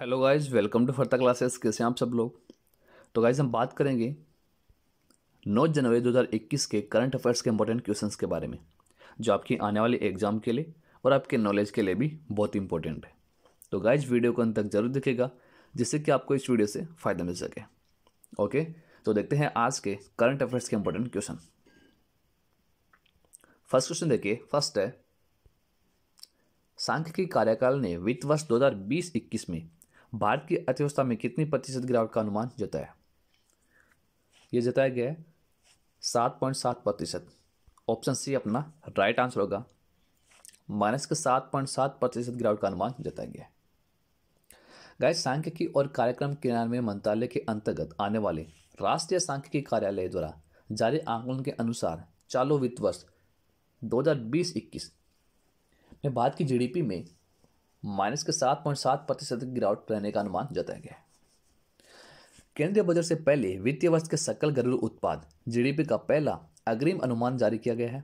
hello guys welcome to फर्ता classes कैसे हैं आप सब लोग तो गाइस हम बात करेंगे 9 जनवरी 2021 के करंट अफेयर्स के इंपॉर्टेंट क्वेश्चंस के बारे में जो आपकी आने वाले एग्जाम के लिए और आपके नॉलेज के लिए भी बहुत इंपॉर्टेंट है तो गाइस वीडियो को अंत तक जरूर देखेगा जिससे कि आपको इस वीडियो से फ़ायदा मिल सके ओके तो देखते हैं आज के करंट अफेयर्स के इंपॉर्टेंट क्वेश्चन फर्स्ट क्वेश्चन देखिए फर्स्ट है सांख्यिकी कार्यकाल ने वित्त वर्ष 2020-21 में भारत की अर्थव्यवस्था में कितनी प्रतिशत गिरावट का अनुमान जताया ये जताया गया है सात पॉइंट सात प्रतिशत ऑप्शन सी अपना राइट आंसर होगा माइनस के सात पॉइंट सात प्रतिशत गिरावट का अनुमान जताया गया है गाय सांख्यिकी और कार्यक्रम क्रियान्वयन मंत्रालय के अंतर्गत आने वाले राष्ट्रीय सांख्यिकी कार्यालय द्वारा जारी आंकलन के अनुसार चालू वित्त वर्ष 2020-21 में भारत की जीडीपी में माइनस के सात पॉइंट सात प्रतिशत गिरावट रहने का अनुमान जताया गया है केंद्रीय बजट से पहले वित्तीय वर्ष के सकल घरेलू उत्पाद जीडीपी का पहला अग्रिम अनुमान जारी किया गया है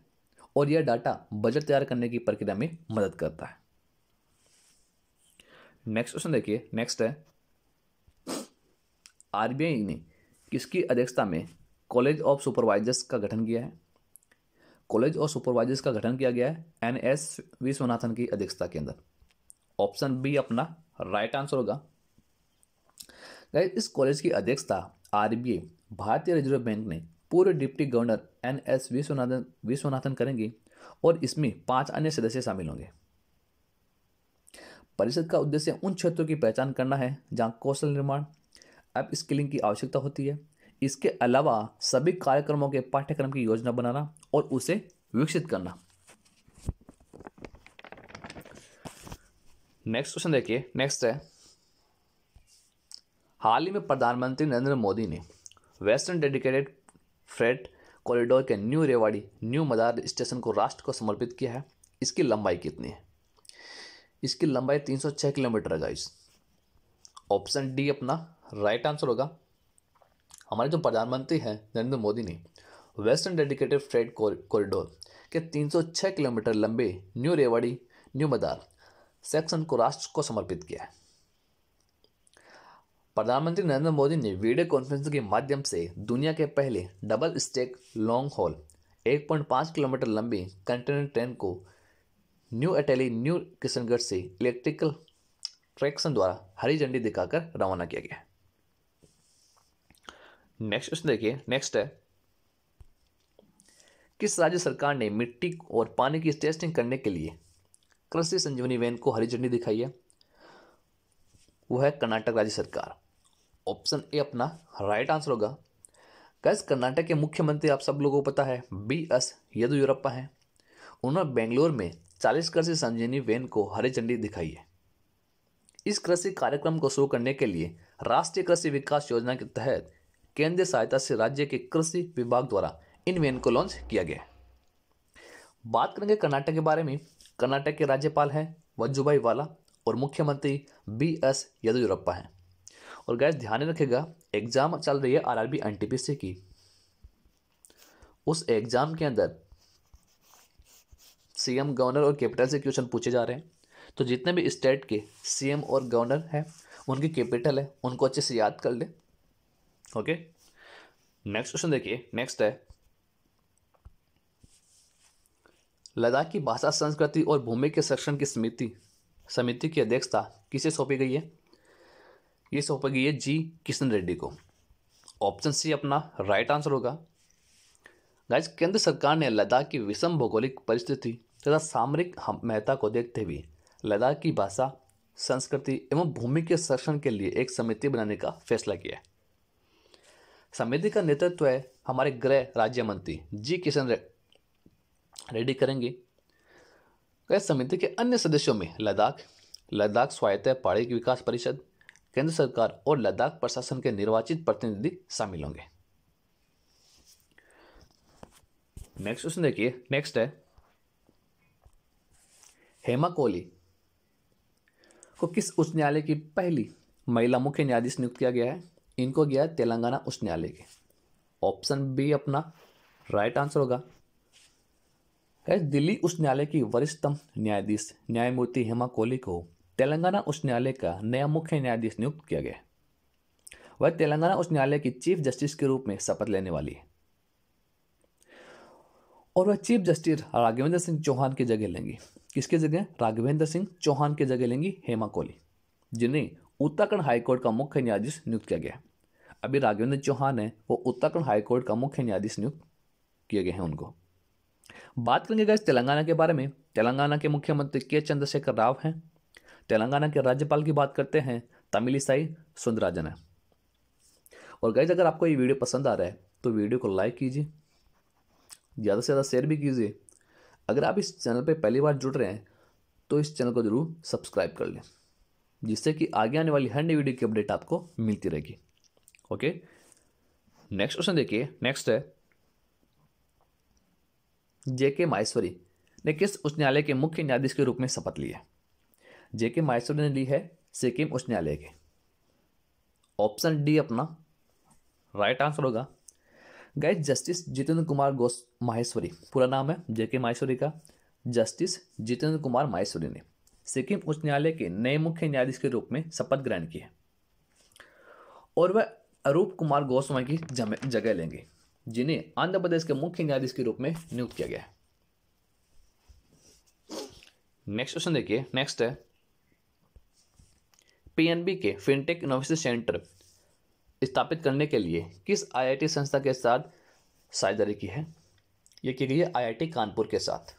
और यह डाटा बजट तैयार करने की प्रक्रिया में मदद करता है नेक्स्ट क्वेश्चन देखिए नेक्स्ट है आरबीआई ने किसकी अध्यक्षता में कॉलेज ऑफ सुपरवाइजर्स का गठन किया है कॉलेज ऑफ सुपरवाइजर्स का गठन किया गया है एन एस विश्वनाथन की अध्यक्षता के अंदर ऑप्शन बी अपना राइट आंसर होगा गाइज इस कॉलेज की अध्यक्षता आरबीआई भारतीय रिजर्व बैंक ने पूर्व deputy governor N S Vishwanathan Vishwanathan करेंगे और इसमें पांच अन्य सदस्य शामिल होंगे परिषद का उद्देश्य उन क्षेत्रों की पहचान करना है जहां कौशल निर्माण अप स्किलिंग की आवश्यकता होती है इसके अलावा सभी कार्यक्रमों के पाठ्यक्रम की योजना बनाना और उसे विकसित करना नेक्स्ट क्वेश्चन देखिए नेक्स्ट है हाल ही में प्रधानमंत्री नरेंद्र मोदी ने वेस्टर्न डेडिकेटेड फ्रेट कॉरिडोर के new Rewari new Madar station को राष्ट्र को समर्पित किया है इसकी लंबाई कितनी है इसकी लंबाई 306 किलोमीटर है गाइस ऑप्शन डी अपना राइट आंसर होगा हमारे जो प्रधानमंत्री हैं नरेंद्र मोदी ने वेस्टर्न डेडिकेटेड फ्रेट कॉरिडोर के 306 किलोमीटर लंबे new Rewari new Madar section को राष्ट्र को समर्पित किया है प्रधानमंत्री नरेंद्र मोदी ने वीडियो कॉन्फ्रेंसिंग के माध्यम से दुनिया के पहले double stack long haul 1.5 kilometre लंबी कंटेनर ट्रेन को न्यू अटेली न्यू किशनगढ़ से इलेक्ट्रिकल ट्रैक्शन द्वारा हरी झंडी दिखाकर रवाना किया गया नेक्स्ट क्वेश्चन देखिए नेक्स्ट है किस राज्य सरकार ने मिट्टी और पानी की टेस्टिंग करने के लिए कृषि संजीवनी वैन को हरी झंडी दिखाई है वो है कर्नाटक राज्य सरकार ऑप्शन ए अपना राइट आंसर होगा गैस कर्नाटक के मुख्यमंत्री आप सब लोगों को पता है बी एस येदुरप्पा हैं उन्होंने बेंगलोर में चालीस कृषि संजीवनी वैन को हरी झंडी दिखाई है इस कृषि कार्यक्रम को शुरू करने के लिए राष्ट्रीय कृषि विकास योजना के तहत केंद्रीय सहायता से राज्य के कृषि विभाग द्वारा इन वैन को लॉन्च किया गया बात करेंगे कर्नाटक के बारे में कर्नाटक के राज्यपाल हैं वज्जुभाई वाला और मुख्यमंत्री बी एस येदियुरप्पा हैं और गैस ध्यान रखेगा एग्ज़ाम चल रही है R R B N T P C की उस एग्ज़ाम के अंदर सीएम गवर्नर और कैपिटल से क्वेश्चन पूछे जा रहे हैं तो जितने भी स्टेट के सीएम और गवर्नर हैं उनकी कैपिटल है उनको अच्छे से याद कर लें ओके नेक्स्ट क्वेश्चन देखिए नेक्स्ट है लद्दाख की भाषा संस्कृति और भूमि के संरक्षण की समिति समिति की अध्यक्षता किसे सौंपी गई है ये सौंपी गई है जी किशन रेड्डी को ऑप्शन सी अपना राइट आंसर होगा राज्य केंद्र सरकार ने लद्दाख की विषम भौगोलिक परिस्थिति तथा सामरिक महत्ता को देखते हुए लद्दाख की भाषा संस्कृति एवं भूमि के संरक्षण के लिए एक समिति बनाने का फैसला किया है समिति का नेतृत्व है हमारे गृह राज्य मंत्री जी किशन रेडी करेंगे समिति के अन्य सदस्यों में लद्दाख लद्दाख स्वायत्त पहाड़ी विकास परिषद केंद्र सरकार और लद्दाख प्रशासन के निर्वाचित प्रतिनिधि शामिल होंगे नेक्स्ट क्वेश्चन देखिए नेक्स्ट है हेमा कोहली को किस उच्च न्यायालय की पहली महिला मुख्य न्यायाधीश नियुक्त किया गया है इनको गया तेलंगाना उच्च न्यायालय के ऑप्शन बी अपना राइट आंसर होगा दिल्ली उच्च न्यायालय की वरिष्ठतम न्यायाधीश न्यायमूर्ति हेमा कोहली को तेलंगाना उच्च न्यायालय का नया मुख्य न्यायाधीश नियुक्त किया गया वह तेलंगाना उच्च न्यायालय की चीफ जस्टिस के रूप में शपथ लेने वाली है और वह चीफ जस्टिस राघवेंद्र सिंह चौहान की जगह लेंगी किसके जगह राघवेंद्र सिंह चौहान की जगह लेंगी हेमा कोहली जिन्हें उत्तराखंड हाईकोर्ट का मुख्य न्यायाधीश नियुक्त किया गया अभी राघवेंद्र चौहान है वो उत्तराखंड हाईकोर्ट का मुख्य न्यायाधीश नियुक्त किए गए हैं उनको बात करेंगे गैस तेलंगाना के बारे में तेलंगाना के मुख्यमंत्री के चंद्रशेखर राव हैं तेलंगाना के राज्यपाल की बात करते हैं तमिलिसाई सुंदराजन है और गैस अगर आपको ये वीडियो पसंद आ रहा है तो वीडियो को लाइक कीजिए ज़्यादा से ज़्यादा शेयर भी कीजिए अगर आप इस चैनल पर पहली बार जुड़ रहे हैं तो इस चैनल को ज़रूर सब्सक्राइब कर लें जिससे कि आगे आने वाली हर नई वीडियो की अपडेट आपको मिलती रहेगी ओके नेक्स्ट क्वेश्चन देखिए नेक्स्ट है जे के माहेश्वरी ने किस उच्च न्यायालय के मुख्य न्यायाधीश के रूप में शपथ ली है जे के माहेश्वरी ने ली है सिक्किम उच्च न्यायालय के ऑप्शन डी अपना राइट आंसर होगा गए जस्टिस जितेंद्र कुमार गोस माहेश्वरी पूरा नाम है जे के माहेश्वरी का जस्टिस जितेंद्र कुमार माहेश्वरी ने सिक्किम उच्च न्यायालय के नए मुख्य न्यायाधीश के रूप में शपथ ग्रहण की है और वह अरूप कुमार गोस्वामी की जगह लेंगे जिन्हें आंध्र प्रदेश के मुख्य न्यायाधीश के रूप में नियुक्त किया गया है नेक्स्ट क्वेश्चन देखिए नेक्स्ट है पीएनबी के फिनटेक इनोवेशन सेंटर स्थापित करने के लिए किस आईआईटी संस्था के साथ साझेदारी की है यह की गई है आईआईटी कानपुर के साथ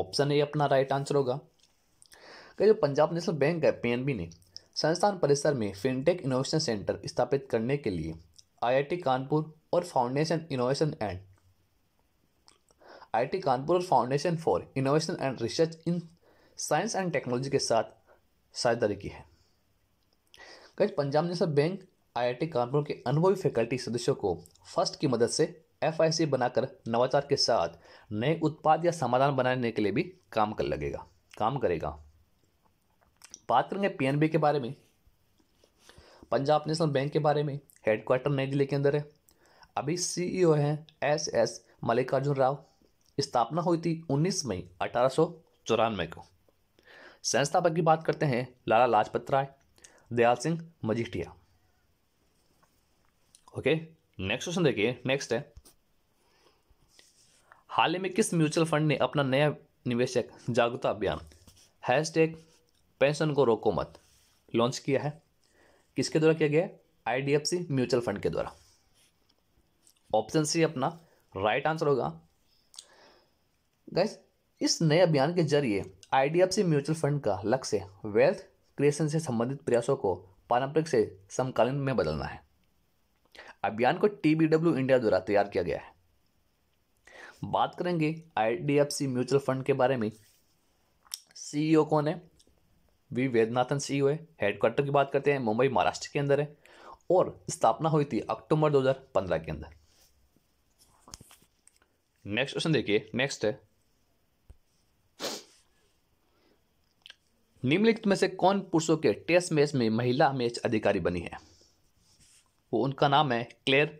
ऑप्शन ए अपना राइट आंसर होगा कि जो पंजाब नेशनल बैंक है पीएनबी ने संस्थान परिसर में फिनटेक इनोवेशन सेंटर स्थापित करने के लिए आईआईटी कानपुर और foundation innovation and IIT Kanpur और foundation for innovation and research in science and technology के साथ साझेदारी की है कई Punjab national bank IIT Kanpur के अनुभवी फैकल्टी सदस्यों को फर्स्ट की मदद से एफ बनाकर नवाचार के साथ नए उत्पाद या समाधान बनाने के लिए भी काम कर लगेगा काम करेगा बात करेंगे पीएनबी के बारे में पंजाब नेशनल बैंक के बारे में हेडक्वार्टर नई दिल्ली के अंदर है अभी सीईओ e हैं एस एस मल्लिकार्जुन राव स्थापना हुई थी 19 मई अठारह को संस्थापक की बात करते हैं Lala Lajpat Rai Dayal Singh Majithia okay next question देखिए नेक्स्ट है हाल ही में किस म्यूचुअल फंड ने अपना नया निवेशक जागरूकता अभियान हैश पेंशन को रोको मत लॉन्च किया है किसके द्वारा किया गया है आईडीएफसी म्यूचुअल फंड के द्वारा ऑप्शन सी अपना राइट आंसर होगा गैस इस नए अभियान के जरिए आईडीएफसी म्यूचुअल फंड का लक्ष्य वेल्थ क्रिएशन से संबंधित प्रयासों को पारंपरिक से समकालीन में बदलना है अभियान को टीबीडब्ल्यू इंडिया द्वारा तैयार किया गया है बात करेंगे आईडीएफसी म्यूचुअल फंड के बारे में सीईओ e कौन है वी वेदनाथन सीईओ e है हेडक्वार्टर की बात करते हैं मुंबई महाराष्ट्र के अंदर है और स्थापना हुई थी अक्टूबर 2015 के अंदर नेक्स्ट क्वेश्चन देखिए नेक्स्ट है निम्नलिखित में से कौन पुरुषों के टेस्ट मैच में महिला मैच अधिकारी बनी है वो उनका नाम है क्लेयर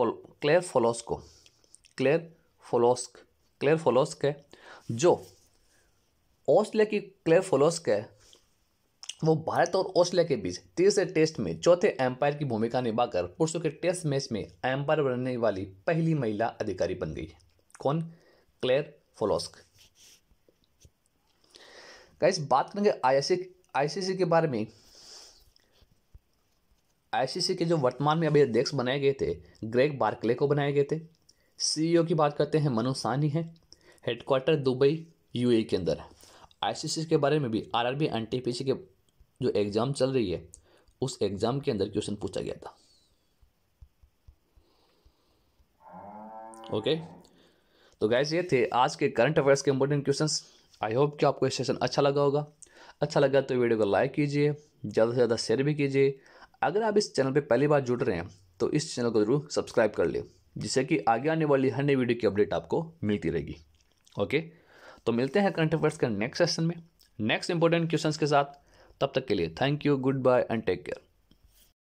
क्लेयर फोलोस्को क्लेयर फोलोस्क क्लेयर फोलोस्क है जो ऑस्ट्रेलिया की क्लेयर फोलोस्क है वो भारत और ऑस्ट्रेलिया के बीच तीसरे टेस्ट में चौथे एम्पायर की भूमिका निभाकर पुरुषों के टेस्ट मैच में एम्पायर बनने वाली पहली महिला अधिकारी बन गई कौन क्लेयर फोलोस्क गाइस बात करेंगे आईसी आईसीसी के बारे में आईसीसी के जो वर्तमान में अभी अध्यक्ष बनाए गए थे ग्रेग बार्कले को बनाए गए थे सीईओ की बात करते हैं मनोज सानी है हेडक्वार्टर दुबई यूएई के अंदर आईसीसी के बारे में भी आरआरबी एनटीपीसी के जो एग्ज़ाम चल रही है उस एग्ज़ाम के अंदर क्वेश्चन पूछा गया था ओके तो गैस ये थे आज के करंट अफेयर्स के इंपॉर्टेंट क्वेश्चंस आई होप कि आपको ये सेशन अच्छा लगा होगा अच्छा लगा तो वीडियो को लाइक कीजिए ज़्यादा से ज़्यादा शेयर भी कीजिए अगर आप इस चैनल पर पहली बार जुड़ रहे हैं तो इस चैनल को ज़रूर सब्सक्राइब कर लें जिससे कि आगे आने वाली हर नई वीडियो की अपडेट आपको मिलती रहेगी ओके तो मिलते हैं करंट अफेयर्स के नेक्स्ट सेशन में नेक्स्ट इंपॉर्टेंट क्वेश्चन के साथ तब तक के लिए thank you goodbye and take care